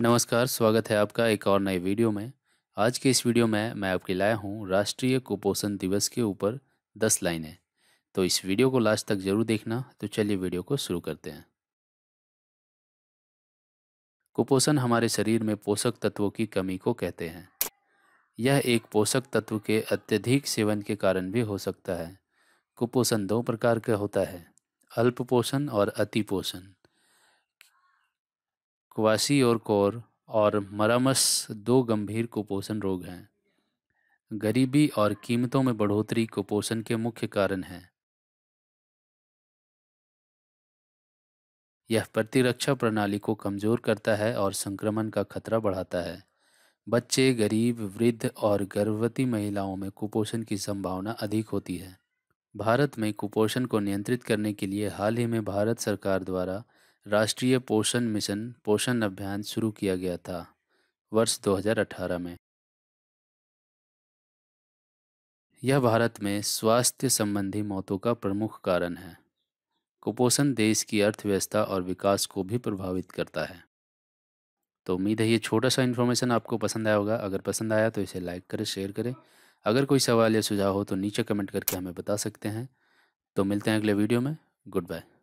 नमस्कार स्वागत है आपका एक और नए वीडियो में आज के इस वीडियो में मैं आपके लाया हूँ राष्ट्रीय कुपोषण दिवस के ऊपर दस लाइनें तो इस वीडियो को लास्ट तक जरूर देखना तो चलिए वीडियो को शुरू करते हैं कुपोषण हमारे शरीर में पोषक तत्वों की कमी को कहते हैं यह एक पोषक तत्व के अत्यधिक सेवन के कारण भी हो सकता है कुपोषण दो प्रकार का होता है अल्प पोषण और अति पोषण क्वासी और कौर और मरामस दो गंभीर कुपोषण रोग हैं गरीबी और कीमतों में बढ़ोतरी कुपोषण के मुख्य कारण हैं यह प्रतिरक्षा प्रणाली को कमजोर करता है और संक्रमण का खतरा बढ़ाता है बच्चे गरीब वृद्ध और गर्भवती महिलाओं में कुपोषण की संभावना अधिक होती है भारत में कुपोषण को नियंत्रित करने के लिए हाल ही में भारत सरकार द्वारा राष्ट्रीय पोषण मिशन पोषण अभियान शुरू किया गया था वर्ष 2018 में यह भारत में स्वास्थ्य संबंधी मौतों का प्रमुख कारण है कुपोषण देश की अर्थव्यवस्था और विकास को भी प्रभावित करता है तो उम्मीद है ये छोटा सा इन्फॉर्मेशन आपको पसंद आया होगा अगर पसंद आया तो इसे लाइक करें शेयर करें अगर कोई सवाल या सुझाव हो तो नीचे कमेंट करके हमें बता सकते हैं तो मिलते हैं अगले वीडियो में गुड बाय